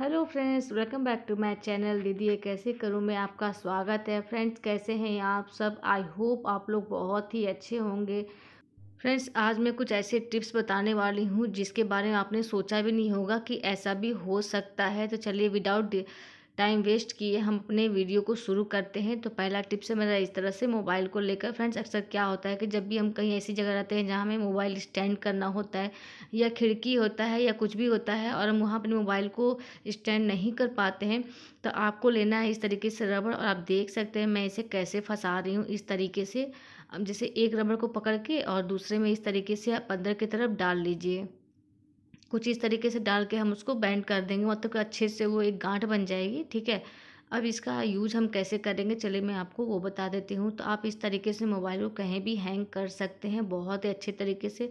hello friends welcome back to my channel दीदी ये कैसे करूँ मैं आपका स्वागत है फ्रेंड्स कैसे हैं आप सब आई होप आप लोग बहुत ही अच्छे होंगे फ्रेंड्स आज मैं कुछ ऐसे टिप्स बताने वाली हूँ जिसके बारे में आपने सोचा भी नहीं होगा कि ऐसा भी हो सकता है तो चलिए विदाउट टाइम वेस्ट किए हम अपने वीडियो को शुरू करते हैं तो पहला टिप्स है मेरा इस तरह से मोबाइल को लेकर फ्रेंड्स अक्सर क्या होता है कि जब भी हम कहीं ऐसी जगह रहते हैं जहाँ हमें मोबाइल स्टैंड करना होता है या खिड़की होता है या कुछ भी होता है और हम वहाँ अपने मोबाइल को स्टैंड नहीं कर पाते हैं तो आपको लेना है इस तरीके से रबड़ और आप देख सकते हैं मैं इसे कैसे फंसा रही हूँ इस तरीके से अब जैसे एक रबड़ को पकड़ के और दूसरे में इस तरीके से आप अंदर की तरफ डाल लीजिए कुछ इस तरीके से डाल के हम उसको बैंड कर देंगे मतलब कि अच्छे से वो एक गांठ बन जाएगी ठीक है अब इसका यूज़ हम कैसे करेंगे चलिए मैं आपको वो बता देती हूँ तो आप इस तरीके से मोबाइल को कहीं भी हैंग कर सकते हैं बहुत ही अच्छे तरीके से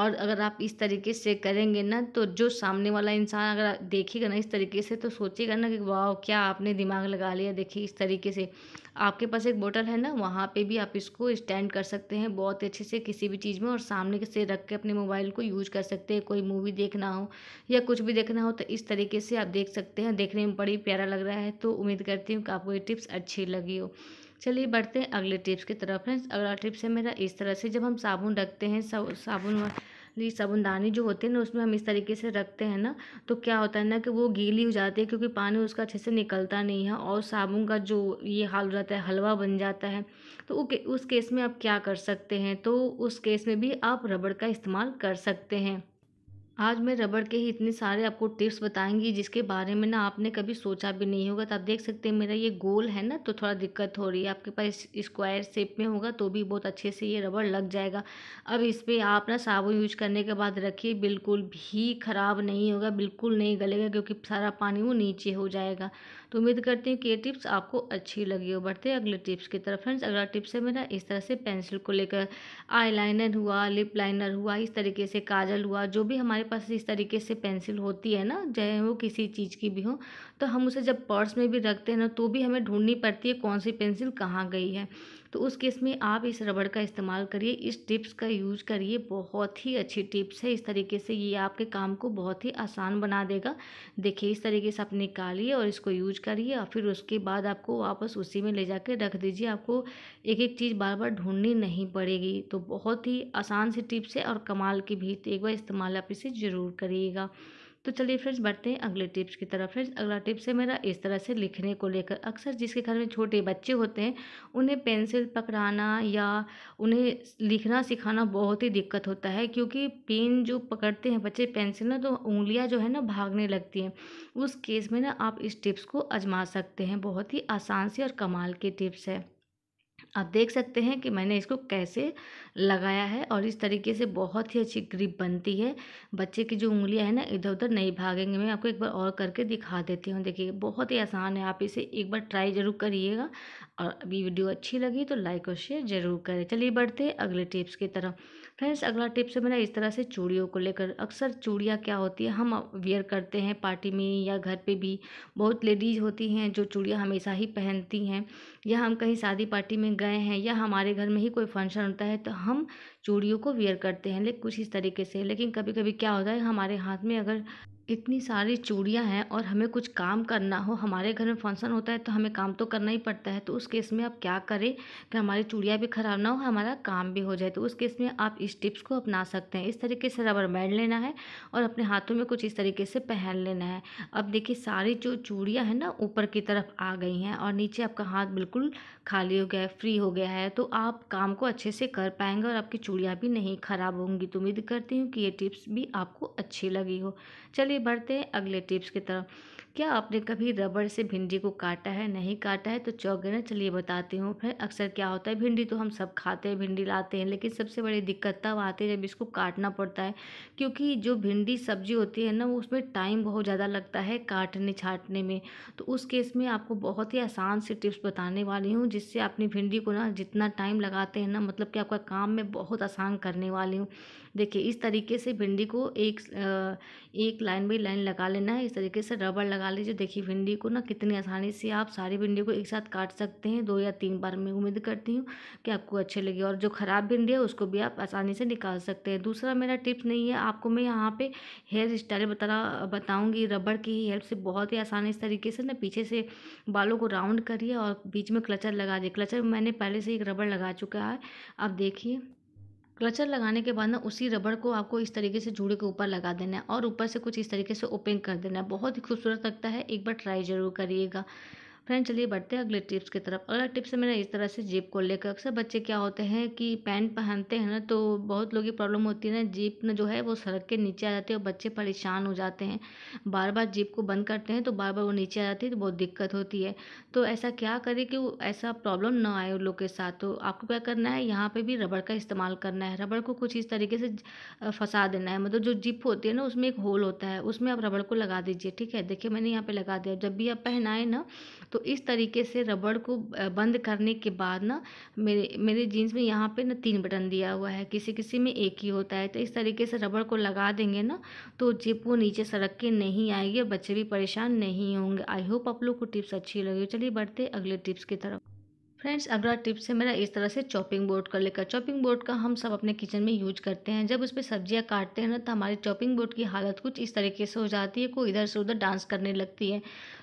और अगर आप इस तरीके से करेंगे ना तो जो सामने वाला इंसान अगर देखेगा ना इस तरीके से तो सोचेगा ना कि वाह क्या आपने दिमाग लगा लिया देखिए इस तरीके से आपके पास एक बोतल है ना वहाँ पे भी आप इसको स्टैंड कर सकते हैं बहुत अच्छे से किसी भी चीज़ में और सामने से रख के अपने मोबाइल को यूज कर सकते हैं कोई मूवी देखना हो या कुछ भी देखना हो तो इस तरीके से आप देख सकते हैं देखने में बड़ी प्यारा लग रहा है तो उम्मीद करती हूँ कि आपको ये टिप्स अच्छी लगी हो चलिए बढ़ते हैं अगले टिप्स की तरफ फ्रेंड्स अगला टिप्स है मेरा इस तरह से जब हम साबुन रखते हैं साबुन वाली साबुनदानी जो होती है ना उसमें हम इस तरीके से रखते हैं ना तो क्या होता है ना कि वो गीली हो जाती है क्योंकि पानी उसका अच्छे से निकलता नहीं है और साबुन का जो ये हाल हो जाता है हलवा बन जाता है तो उस केस में आप क्या कर सकते हैं तो उस केस में भी आप रबड़ का इस्तेमाल कर सकते हैं आज मैं रबड़ के ही इतने सारे आपको टिप्स बताएंगी जिसके बारे में ना आपने कभी सोचा भी नहीं होगा तो आप देख सकते हैं मेरा ये गोल है ना तो थोड़ा दिक्कत हो रही है आपके पास स्क्वायर शेप में होगा तो भी बहुत अच्छे से ये रबड़ लग जाएगा अब इस पर आप ना साबुन यूज करने के बाद रखिए बिल्कुल भी ख़राब नहीं होगा बिल्कुल नहीं गलेगा क्योंकि सारा पानी वो नीचे हो जाएगा तो उम्मीद करती हूँ कि ये टिप्स आपको अच्छी लगी हो बढ़ते हैं अगले टिप्स की तरफ फ्रेंड्स अगला टिप्स है मेरा इस तरह से पेंसिल को लेकर आईलाइनर हुआ लिप लाइनर हुआ इस तरीके से काजल हुआ जो भी हमारे पास इस तरीके से पेंसिल होती है ना चाहे वो किसी चीज़ की भी हो तो हम उसे जब पर्स में भी रखते हैं ना तो भी हमें ढूंढनी पड़ती है कौन सी पेंसिल कहाँ गई है तो उस केस में आप इस रबड़ का इस्तेमाल करिए इस टिप्स का यूज़ करिए बहुत ही अच्छी टिप्स है इस तरीके से ये आपके काम को बहुत ही आसान बना देगा देखिए इस तरीके से आप निकालिए और इसको यूज करिए और फिर उसके बाद आपको वापस उसी में ले जा रख दीजिए आपको एक एक चीज़ बार बार ढूंढनी नहीं पड़ेगी तो बहुत ही आसान सी टिप्स है और कमाल की भी तो एक बार इस्तेमाल आप इसे ज़रूर करिएगा तो चलिए फ्रेंड्स बढ़ते हैं अगले टिप्स की तरफ फ्रेंड्स अगला टिप्स है मेरा इस तरह से लिखने को लेकर अक्सर जिसके घर में छोटे बच्चे होते हैं उन्हें पेंसिल पकड़ाना या उन्हें लिखना सिखाना बहुत ही दिक्कत होता है क्योंकि पेन जो पकड़ते हैं बच्चे पेंसिल ना तो उंगलियाँ जो है ना भागने लगती हैं उस केस में ना आप इस टिप्स को आजमा सकते हैं बहुत ही आसान से और कमाल के टिप्स है आप देख सकते हैं कि मैंने इसको कैसे लगाया है और इस तरीके से बहुत ही अच्छी ग्रिप बनती है बच्चे की जो उंगलियां हैं ना इधर उधर नहीं भागेंगे मैं आपको एक बार और करके दिखा देती हूँ देखिए बहुत ही आसान है आप इसे एक बार ट्राई ज़रूर करिएगा और अभी वीडियो अच्छी लगी तो लाइक और शेयर ज़रूर करें चलिए बढ़ते हैं अगले टिप्स की तरफ फ्रेंड्स अगला टिप्स है मेरा इस तरह से चूड़ियों को लेकर अक्सर चूड़ियाँ क्या होती है हम वेयर करते हैं पार्टी में या घर पर भी बहुत लेडीज होती हैं जो चूड़ियाँ हमेशा ही पहनती हैं या हम कहीं शादी पार्टी में गए हैं या हमारे घर में ही कोई फंक्शन होता है तो हम चूड़ियों को वेयर करते हैं लेकिन कुछ इस तरीके से लेकिन कभी कभी क्या होता है हमारे हाथ में अगर इतनी सारी चूड़ियाँ हैं और हमें कुछ काम करना हो हमारे घर में फंक्शन होता है तो हमें काम तो करना ही पड़ता है तो उस केस में आप क्या करें कि हमारी चूड़ियाँ भी ख़राब ना हो हमारा काम भी हो जाए तो उस केस में आप इस टिप्स को अपना सकते हैं इस तरीके से रबर बैंड लेना है और अपने हाथों में कुछ इस तरीके से पहन लेना है अब देखिए सारी जो चूड़ियाँ हैं ना ऊपर की तरफ आ गई हैं और नीचे आपका हाथ बिल्कुल खाली हो गया है फ्री हो गया है तो आप काम को अच्छे से कर पाएंगे और आपकी चूड़ियाँ भी नहीं ख़राब होंगी तो उम्मीद करती हूँ कि ये टिप्स भी आपको अच्छी लगी हो चलिए चलिए बढ़ते हैं अगले टिप्स की तरफ क्या आपने कभी रबड़ से भिंडी को काटा है नहीं काटा है तो ना चलिए बताती हूँ फिर अक्सर क्या होता है भिंडी तो हम सब खाते हैं भिंडी लाते हैं लेकिन सबसे बड़ी दिक्कत तब आती है जब इसको काटना पड़ता है क्योंकि जो भिंडी सब्जी होती है ना वो उसमें टाइम बहुत ज़्यादा लगता है काटने छाटने में तो उस केस में आपको बहुत ही आसान से टिप्स बताने वाली हूँ जिससे अपनी भिंडी को ना जितना टाइम लगाते हैं ना मतलब कि आपका काम मैं बहुत आसान करने वाली हूँ देखिए इस तरीके से भिंडी को एक एक लाइन बाई लाइन लगा लेना है इस तरीके से रबड़ लगा लीजिए देखिए भिंडी को ना कितनी आसानी से आप सारी भिंडी को एक साथ काट सकते हैं दो या तीन बार मैं उम्मीद करती हूँ कि आपको अच्छे लगे और जो ख़राब भिंडी है उसको भी आप आसानी से निकाल सकते हैं दूसरा मेरा टिप्स नहीं है आपको मैं यहाँ पर हेयर स्टाइल बता बताऊँगी रबड़ की हेल्प से बहुत ही आसानी इस तरीके से ना पीछे से बालों को राउंड करिए और बीच में क्लचर लगा दिए क्लचर मैंने पहले से एक रबड़ लगा चुका है अब देखिए क्लचर लगाने के बाद ना उसी रबड़ को आपको इस तरीके से जूड़े के ऊपर लगा देना है और ऊपर से कुछ इस तरीके से ओपन कर देना है बहुत ही खूबसूरत लगता है एक बार ट्राई ज़रूर करिएगा फ्रेंड चलिए बढ़ते हैं अगले टिप्स की तरफ अगला टिप्स मेरा इस तरह से जीप को लेकर अक्सर बच्चे क्या होते हैं कि पैंट पहनते हैं ना तो बहुत लोगों की प्रॉब्लम होती है ना जीप ना जो है वो सड़क के नीचे आ जाती है और बच्चे परेशान हो जाते हैं बार बार जीप को बंद करते हैं तो बार बार वो नीचे आ जाती है तो बहुत दिक्कत होती है तो ऐसा क्या करें कि ऐसा प्रॉब्लम ना आए उन लोग के साथ तो आपको क्या करना है यहाँ पर भी रबड़ का इस्तेमाल करना है रबड़ को कुछ इस तरीके से फंसा देना है मतलब जो जिप होती है ना उसमें एक होल होता है उसमें आप रबड़ को लगा दीजिए ठीक है देखिए मैंने यहाँ पर लगा दिया जब भी आप पहनाएं ना तो इस तरीके से रबड़ को बंद करने के बाद ना मेरे मेरे जीन्स में यहाँ पे ना तीन बटन दिया हुआ है किसी किसी में एक ही होता है तो इस तरीके से रबड़ को लगा देंगे ना तो जिप वो नीचे सड़क के नहीं आएगी और बच्चे भी परेशान नहीं होंगे आई होप आप लोग को टिप्स अच्छी लगी चलिए बढ़ते अगले टिप्स की तरफ फ्रेंड्स अगला टिप्स है मेरा इस तरह से चॉपिंग बोर्ड कर लेकर चॉपिंग बोर्ड का हम सब अपने किचन में यूज करते हैं जब उस पर सब्जियाँ काटते हैं ना तो हमारी चॉपिंग बोर्ड की हालत कुछ इस तरीके से हो जाती है कोई इधर से उधर डांस करने लगती है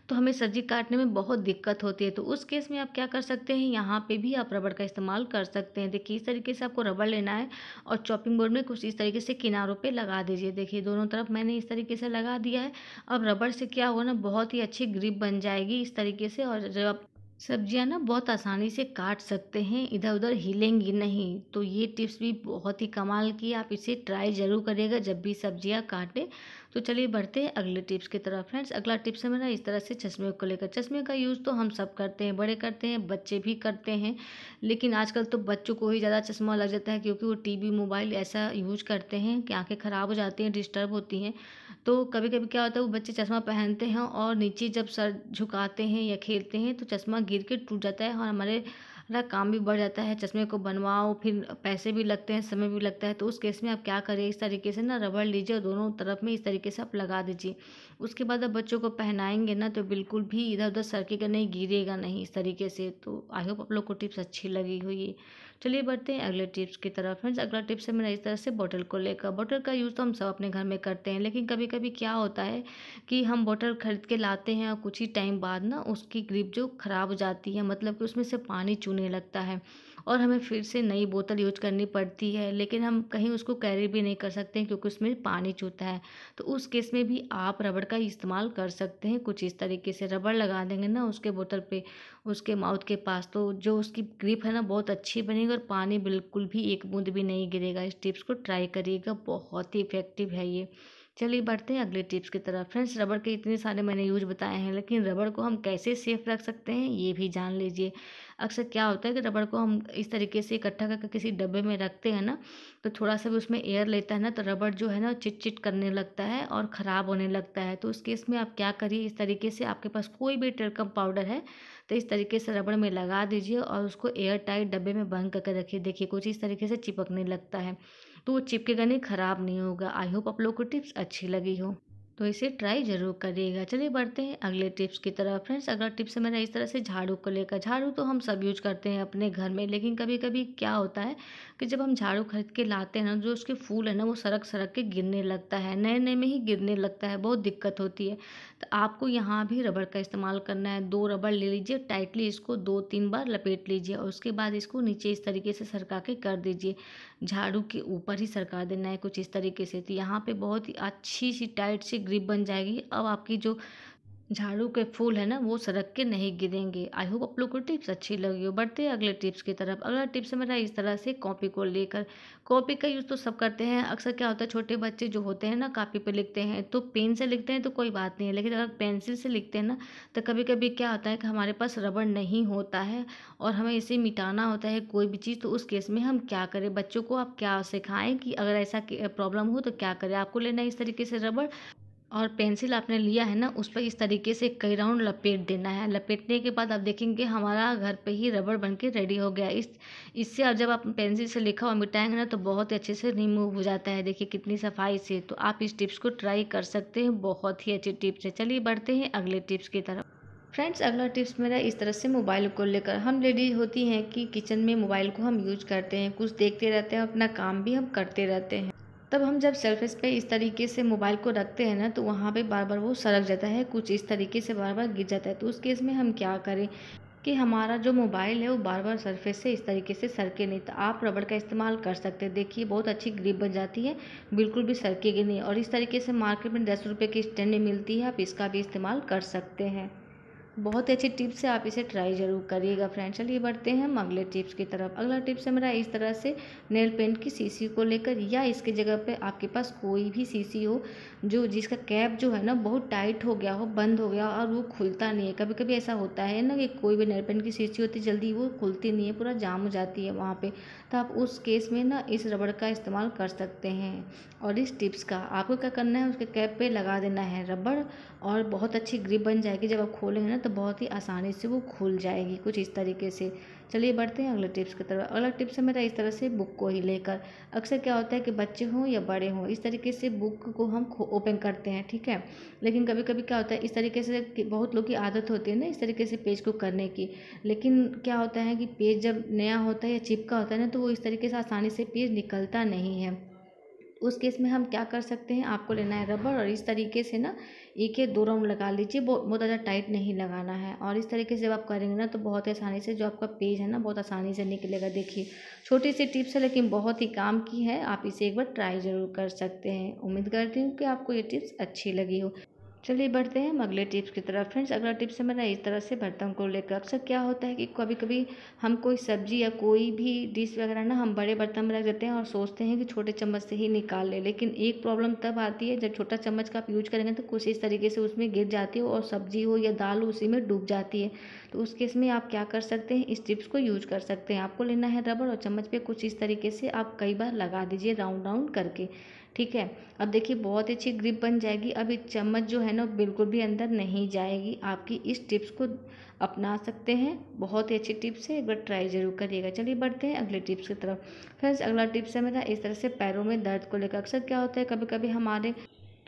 तो हमें सब्जी काटने में बहुत दिक्कत होती है तो उस केस में आप क्या कर सकते हैं यहाँ पर भी आप रबड़ का इस्तेमाल कर सकते हैं देखिए इस तरीके से आपको रबड़ लेना है और चॉपिंग बोर्ड में कुछ इस तरीके से किनारों पर लगा दीजिए देखिए दोनों तरफ मैंने इस तरीके से लगा दिया है अब रबड़ से क्या होगा ना बहुत ही अच्छी ग्रिप बन जाएगी इस तरीके से और जब आप सब्जियां ना बहुत आसानी से काट सकते हैं इधर उधर हिलेंगी नहीं तो ये टिप्स भी बहुत ही कमाल की आप इसे ट्राई ज़रूर करिएगा जब भी सब्जियां काटें तो चलिए बढ़ते हैं अगले टिप्स की तरफ फ्रेंड्स अगला टिप्स है मेरा इस तरह से चश्मे को लेकर चश्मे का यूज़ तो हम सब करते हैं बड़े करते हैं बच्चे भी करते हैं लेकिन आजकल तो बच्चों को ही ज़्यादा चश्मा लग जाता है क्योंकि वो टी मोबाइल ऐसा यूज करते हैं कि आँखें ख़राब हो जाती हैं डिस्टर्ब होती हैं तो कभी कभी क्या होता है वो बच्चे चश्मा पहनते हैं और नीचे जब सर झुकाते हैं या खेलते हैं तो चश्मा गिर के टूट जाता है और हमारे काम भी बढ़ जाता है चश्मे को बनवाओ फिर पैसे भी लगते हैं समय भी लगता है तो उस केस में आप क्या करिए इस तरीके से ना रबड़ लीजिए और दोनों तरफ में इस तरीके से आप लगा दीजिए उसके बाद आप बच्चों को पहनाएंगे ना तो बिल्कुल भी इधर उधर सरकेगा नहीं गिरेगा नहीं इस तरीके से तो आई होप आप लोग को टिप्स अच्छी लगी हुई चलिए बढ़ते हैं अगले टिप्स की तरफ फ्रेंड्स अगला टिप्स है मेरा इस तरह से बॉटल को लेकर बॉटल का यूज़ तो हम सब अपने घर में करते हैं लेकिन कभी कभी क्या होता है कि हम बॉटल खरीद के लाते हैं और कुछ ही टाइम बाद ना उसकी ग्रिप जो ख़राब हो जाती है मतलब कि उसमें से पानी चूने लगता है और हमें फिर से नई बोतल यूज करनी पड़ती है लेकिन हम कहीं उसको कैरी भी नहीं कर सकते हैं क्योंकि उसमें पानी छूता है तो उस केस में भी आप रबड़ का इस्तेमाल कर सकते हैं कुछ इस तरीके से रबड़ लगा देंगे ना उसके बोतल पे उसके माउथ के पास तो जो उसकी ग्रिप है ना बहुत अच्छी बनेगी और पानी बिल्कुल भी एक बूंद भी नहीं गिरेगा इस टिप्स को ट्राई करिएगा बहुत ही इफेक्टिव है ये चलिए बढ़ते हैं अगले टिप्स की तरफ फ्रेंड्स रबड़ के इतने सारे मैंने यूज बताए हैं लेकिन रबड़ को हम कैसे सेफ रख सकते हैं ये भी जान लीजिए अक्सर क्या होता है कि रबड़ को हम इस तरीके से इकट्ठा करके किसी डब्बे में रखते हैं ना तो थोड़ा सा भी उसमें एयर लेता है ना तो रबड़ जो है ना चिट चिट करने लगता है और ख़राब होने लगता है तो उस केस में आप क्या करिए इस तरीके से आपके पास कोई भी टेलकम पाउडर है तो इस तरीके से रबड़ में लगा दीजिए और उसको एयर टाइट डब्बे में बंद करके रखिए देखिए कुछ इस तरीके से चिपकने लगता है तो वो चिपकेगा नहीं ख़राब नहीं होगा आई होप आप लोग को टिप्स अच्छी लगी हो तो इसे ट्राई ज़रूर करिएगा चलिए बढ़ते हैं अगले टिप्स की तरफ फ्रेंड्स अगला टिप्स है मेरा इस तरह से झाड़ू को लेकर झाड़ू तो हम सब यूज करते हैं अपने घर में लेकिन कभी कभी क्या होता है कि जब हम झाड़ू खरीद के लाते हैं ना जो उसके फूल है ना वो सरक सरक के गिरने लगता है नए नए में ही गिरने लगता है बहुत दिक्कत होती है तो आपको यहाँ भी रबड़ का इस्तेमाल करना है दो रबड़ ले लीजिए टाइटली इसको दो तीन बार लपेट लीजिए और उसके बाद इसको नीचे इस तरीके से सरका के कर दीजिए झाड़ू के ऊपर ही सरका देना है कुछ इस तरीके से तो यहाँ पर बहुत ही अच्छी सी टाइट सी ग्रिप बन जाएगी अब आपकी जो झाड़ू के फूल है ना वो सड़क के नहीं गिरेंगे आई होप आप लोग को टिप्स अच्छी लगी हो बढ़ते हैं अगले टिप्स की तरफ अगला टिप्स मेरा इस तरह से कॉपी को लेकर कॉपी का यूज़ तो सब करते हैं अक्सर क्या होता है छोटे बच्चे जो होते हैं ना कापी पे लिखते हैं तो पेन से लिखते हैं तो कोई बात नहीं है लेकिन अगर पेंसिल से लिखते हैं ना तो कभी कभी क्या होता है कि हमारे पास रबड़ नहीं होता है और हमें इसे मिटाना होता है कोई भी चीज़ तो उस केस में हम क्या करें बच्चों को आप क्या सिखाएँ कि अगर ऐसा प्रॉब्लम हो तो क्या करें आपको लेना है इस तरीके से रबड़ और पेंसिल आपने लिया है ना उस पर इस तरीके से कई राउंड लपेट देना है लपेटने के बाद आप देखेंगे हमारा घर पे ही रबड़ बन के रेडी हो गया इस इससे आप जब आप पेंसिल से लिखा हुआ मिटाएंगे ना तो बहुत ही अच्छे से रिमूव हो जाता है देखिए कितनी सफाई से तो आप इस टिप्स को ट्राई कर सकते हैं बहुत ही अच्छी टिप्स है चलिए बढ़ते हैं अगले टिप्स की तरफ फ्रेंड्स अगला टिप्स मेरा इस तरह से मोबाइल को लेकर हम लेडीज होती हैं कि किचन में मोबाइल को हम यूज करते हैं कुछ देखते रहते हैं अपना काम भी हम करते रहते हैं तब हम जब सरफेस पे इस तरीके से मोबाइल को रखते हैं ना तो वहाँ पे बार बार वो सरक जाता है कुछ इस तरीके से बार बार गिर जाता है तो उस केस में हम क्या करें कि हमारा जो मोबाइल है वो बार बार सरफेस से इस तरीके से सरके नहीं तो आप रबड़ का इस्तेमाल कर सकते हैं देखिए बहुत अच्छी ग्रिप बन जाती है बिल्कुल भी सरकेगी नहीं और इस तरीके से मार्केट में दस रुपये की स्टैंड मिलती है आप इसका भी इस्तेमाल कर सकते हैं बहुत ही अच्छी टिप्स है आप इसे ट्राई ज़रूर करिएगा फ्रेंड चलिए बढ़ते हैं हम अगले टिप्स की तरफ अगला टिप्स है मेरा इस तरह से नेल पेंट की सीसी को लेकर या इसके जगह पे आपके पास कोई भी सीसी हो जो जिसका कैप जो है ना बहुत टाइट हो गया हो बंद हो गया और वो खुलता नहीं है कभी कभी ऐसा होता है ना कि कोई भी नेल पेंट की सीसी होती जल्दी वो खुलती नहीं है पूरा जाम हो जाती है वहाँ पर तो आप उस केस में ना इस रबड़ का इस्तेमाल कर सकते हैं और इस टिप्स का आपको क्या करना है उसके कैप पर लगा देना है रबड़ और बहुत अच्छी ग्रिप बन जाएगी जब आप खोलेंगे ना तो तो बहुत ही आसानी से वो खुल जाएगी कुछ इस तरीके से चलिए बढ़ते हैं अगले टिप्स की तरफ अगला टिप्स है मेरा इस तरह से बुक को ही लेकर अक्सर क्या होता है कि बच्चे हों या बड़े हों इस तरीके से बुक को हम ओपन करते हैं ठीक है लेकिन कभी कभी क्या होता है इस तरीके से बहुत लोग की आदत होती है ना इस तरीके से पेज को करने की लेकिन क्या होता है कि पेज जब नया होता है या चिपका होता है ना तो वो इस तरीके से आसानी से पेज निकलता नहीं है उस केस में हम क्या कर सकते हैं आपको लेना है रबड़ और इस तरीके से ना एक ही दो राउंड लगा लीजिए बहुत बहुत ज़्यादा टाइट नहीं लगाना है और इस तरीके से जब आप करेंगे ना तो बहुत ही आसानी से जो आपका पेज है ना बहुत आसानी से निकलेगा देखिए छोटी सी टिप्स है लेकिन बहुत ही काम की है आप इसे एक बार ट्राई ज़रूर कर सकते हैं उम्मीद करती हूँ कि आपको ये टिप्स अच्छी लगी हो चलिए बढ़ते हैं हम अगले टिप्स की तरफ फ्रेंड्स अगला टिप्स है मेरा इस तरह से बर्तन को लेकर अक्सर क्या होता है कि कभी कभी हम कोई सब्जी या कोई भी डिश वगैरह ना हम बड़े बर्तन में रख देते हैं और सोचते हैं कि छोटे चम्मच से ही निकाल लें लेकिन एक प्रॉब्लम तब आती है जब छोटा चम्मच का आप यूज करेंगे तो कुछ इस तरीके से उसमें गिर जाती है और सब्जी हो या दाल उसी में डूब जाती है तो उस केस में आप क्या कर सकते हैं इस टिप्स को यूज कर सकते हैं आपको लेना है रबड़ और चम्मच पर कुछ इस तरीके से आप कई बार लगा दीजिए राउंड राउंड करके ठीक है अब देखिए बहुत अच्छी ग्रिप बन जाएगी अब ये चम्मच जो है ना बिल्कुल भी अंदर नहीं जाएगी आपकी इस टिप्स को अपना सकते हैं बहुत ही अच्छी टिप्स है एक बार ट्राई जरूर करिएगा चलिए बढ़ते हैं अगले टिप्स की तरफ फ्रेंड्स अगला टिप्स है मेरा इस तरह से पैरों में दर्द को लेकर अक्सर क्या होता है कभी कभी हमारे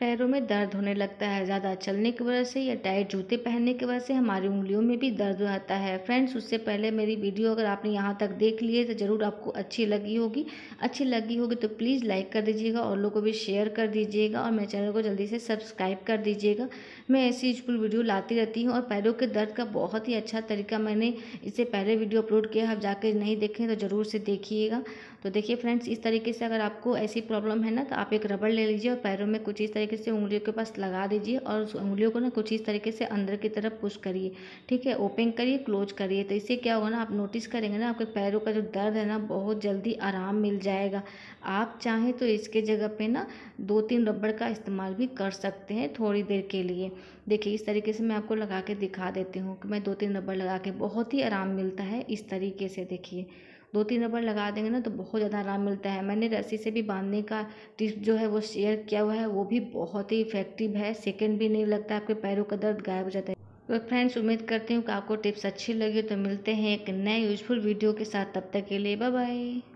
पैरों में दर्द होने लगता है ज़्यादा चलने की वजह से या टाइट जूते पहनने की वजह से हमारी उंगलियों में भी दर्द हो जाता है फ्रेंड्स उससे पहले मेरी वीडियो अगर आपने यहाँ तक देख ली है तो ज़रूर आपको अच्छी लगी होगी अच्छी लगी होगी तो प्लीज़ लाइक कर दीजिएगा और लोगों को भी शेयर कर दीजिएगा और मेरे चैनल को जल्दी से सब्सक्राइब कर दीजिएगा मैं ऐसी यूजफुल वीडियो लाती रहती हूँ और पैरों के दर्द का बहुत ही अच्छा तरीका मैंने इससे पहले वीडियो अपलोड किया है अब जाकर नहीं देखें तो ज़रूर से देखिएगा तो देखिए फ्रेंड्स इस तरीके से अगर आपको ऐसी प्रॉब्लम है ना तो आप एक रबड़ ले लीजिए और पैरों में कुछ इस तरीके तरीके से उंगलियों के पास लगा दीजिए और उस उंगलियों को ना कुछ इस तरीके से अंदर की तरफ पुश करिए ठीक है ओपन करिए क्लोज करिए तो इससे क्या होगा ना आप नोटिस करेंगे ना आपके पैरों का जो दर्द है ना बहुत जल्दी आराम मिल जाएगा आप चाहें तो इसके जगह पर ना दो तीन रबड़ का इस्तेमाल भी कर सकते हैं थोड़ी देर के लिए देखिए इस तरीके से मैं आपको लगा के दिखा देती हूँ कि मैं दो तीन रबड़ लगा के बहुत ही आराम मिलता है इस तरीके से देखिए दो तीन रबड़ लगा देंगे ना तो बहुत ज़्यादा आराम मिलता है मैंने रस्सी से भी बांधने का टिप्स जो है वो शेयर किया हुआ है वो भी बहुत ही इफेक्टिव है सेकेंड भी नहीं लगता आपके पैरों का दर्द गायब हो जाता है तो फ्रेंड्स उम्मीद करती हूँ कि आपको टिप्स अच्छी लगी तो मिलते हैं एक नए यूजफुल वीडियो के साथ तब तक के लिए बाय बाय